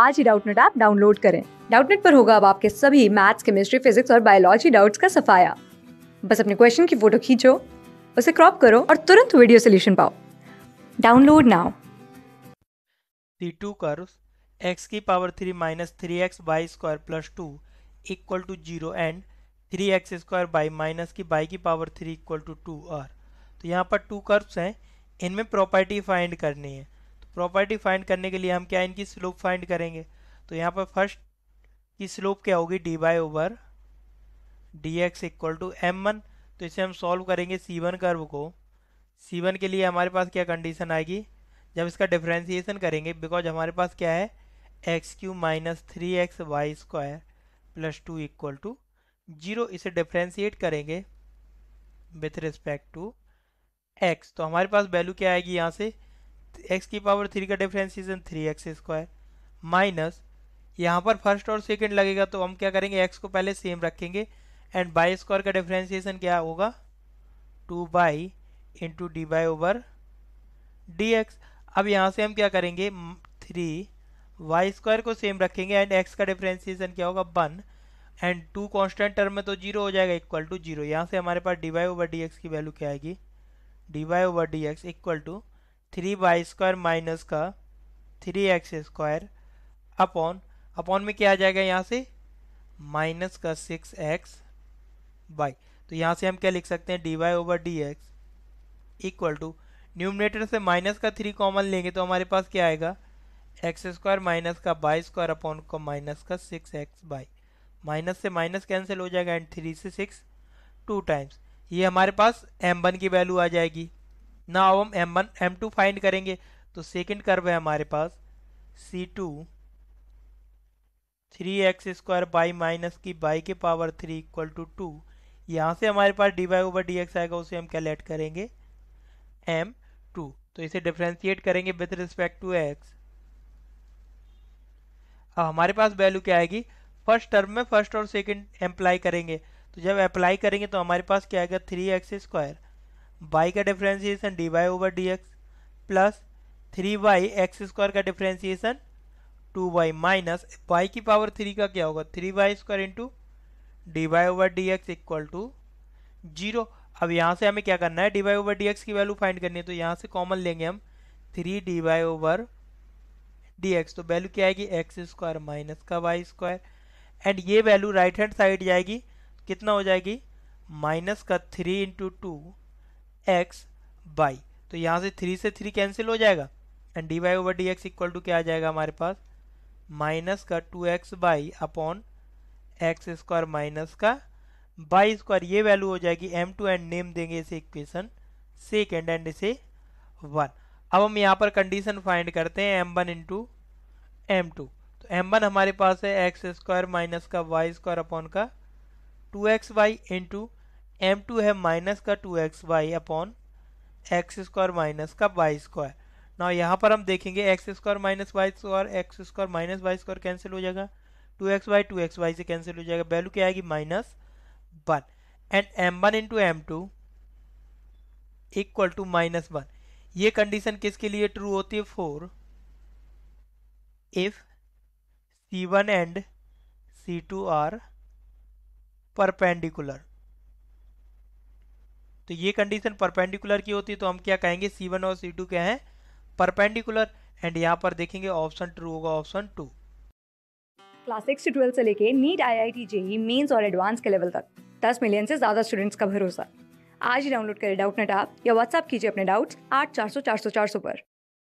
आज ही Doubtnut app download करें डाउटनेट पर होगा अब आपके सभी मैथ्स केमिस्ट्री फिजिक्स और बायोलॉजी डाउट्स का सफाया बस अपने क्वेश्चन की फोटो खींचो उसे क्रॉप करो और तुरंत वीडियो सोल्यूशन पाओ download now the two curves X की power three minus three X Y square plus two equal to zero and three X square Y minus की बाई की power three equal to two और तो यहाँ पर to curves हैं इनमें property find करनी है प्रॉपर्टी फाइंड करने के लिए हम क्या इनकी स्लोप फाइंड करेंगे तो यहाँ पर फर्स्ट की स्लोप क्या होगी D Y over D X equal to M one तो इसे हम सॉल्व करेंगे सी वन कर्व को सी वन के लिए हमारे पास क्या कंडीशन आएगी जब इसका डिफ्रेंसीसन करेंगे बिकॉज हमारे पास क्या है X cube minus three X Y square plus two equal to zero इसे डिफ्रेंसीट करेंगे विथ रिस्पेक्ट टू एक्स तो हमारे पास वैल्यू क्या आएगी यहाँ से एक्स की पावर थ्री का differentiation three X square minus यहाँ पर फर्स्ट और सेकेंड लगेगा तो हम क्या करेंगे एक्स को पहले सेम रखेंगे एंड बाई स्क्वायर का डिफ्रेंसिएशन क्या होगा two Y into D Y over D X अब यहाँ से हम क्या करेंगे थ्री वाई स्क्वायर को सेम रखेंगे एंड एक्स का डिफ्रेंसिएशन क्या होगा one and two constant term में तो जीरो हो जाएगा इक्वल टू जीरो यहाँ से हमारे पास D Y over D X की वैल्यू क्या आएगी D Y over D X equal to three Y square minus का three X square upon upon में क्या आ जाएगा यहाँ से माइनस का सिक्स एक्स बाई तो यहाँ से हम क्या लिख सकते हैं D Y over D X equal to numerator से माइनस का थ्री कॉमन लेंगे तो हमारे पास क्या आएगा एक्स स्क्वायर माइनस का बाई स्क्वायर अपॉन का माइनस का सिक्स एक्स बाई माइनस से माइनस कैंसिल हो जाएगा एंड थ्री से सिक्स टू टाइम्स ये हमारे पास एम वन की वैल्यू आ जाएगी नाउ हम M one M two find करेंगे तो सेकेंड कर्व है हमारे पास C two three X square Y minus की बाई के power three equal to two यहाँ से हमारे पास D Y over D X आएगा उसे हम कैलेक्ट करेंगे एम टू तो इसे डिफ्रेंशिएट करेंगे विथ रिस्पेक्ट टू एक्स अब हमारे पास वैल्यू क्या आएगी फर्स्ट टर्म में फर्स्ट और सेकेंड एम्प्लाई करेंगे तो जब अप्लाई करेंगे तो हमारे पास क्या आएगा थ्री एक्स स्क्वायर वाई का differentiation D Y over D X plus three Y X square का differentiation two Y minus Y की पावर थ्री का क्या होगा three Y square into D Y over D X equal to zero अब यहाँ से हमें क्या करना है D Y over D X की वैल्यू फाइंड करनी है तो यहाँ से कॉमन लेंगे हम three D Y over D X तो वैल्यू क्या आएगी एक्स स्क्वायर माइनस का वाई स्क्वायर एंड ये वैल्यू राइट हैंड साइड जाएगी कितना हो जाएगी माइनस का three into two X Y तो यहाँ से थ्री से थ्री कैंसिल हो जाएगा and D Y over D X equal to क्या आ जाएगा हमारे पास माइनस का two X Y upon X square minus का बाई स्क्वायर ये वैल्यू हो जाएगी एम टू एंड नेम देंगे इसे इक्वेशन सेकेंड एंड इसे वन अब हम यहाँ पर कंडीशन फाइंड करते हैं M one into M two तो एम वन हमारे पास है एक्स स्क्वायर माइनस का वाई स्क्वायर अपॉन का two X Y into M two है माइनस का two X Y upon X square minus का वाई स्क्वायर ना यहाँ पर हम देखेंगे X square minus Y square X square minus Y square cancel हो जाएगा two X Y two X Y से कैंसिल हो जाएगा वैल्यू क्या आएगी minus one and M one into M two equal to minus one ये condition किसके लिए ट्रू होती है for if C one and C two are perpendicular तो ये कंडीशन परपेंडिकुलर की होती है तो हम क्या कहेंगे सी वन और सी टू क्या है परपेंडिकुलर एंड यहाँ पर देखेंगे ऑप्शन ट्रू होगा ऑप्शन टू क्लास सिक्स से ट्वेल्थ से लेके NEET I I T JEE mains और एडवांस के लेवल तक दस मिलियन से ज्यादा स्टूडेंट्स का भरोसा आज ही डाउनलोड करें डाउट नेट आप या व्हाट्सअप कीजिए अपने डाउट्स आठ चार सौ चार सौ चार सौ पर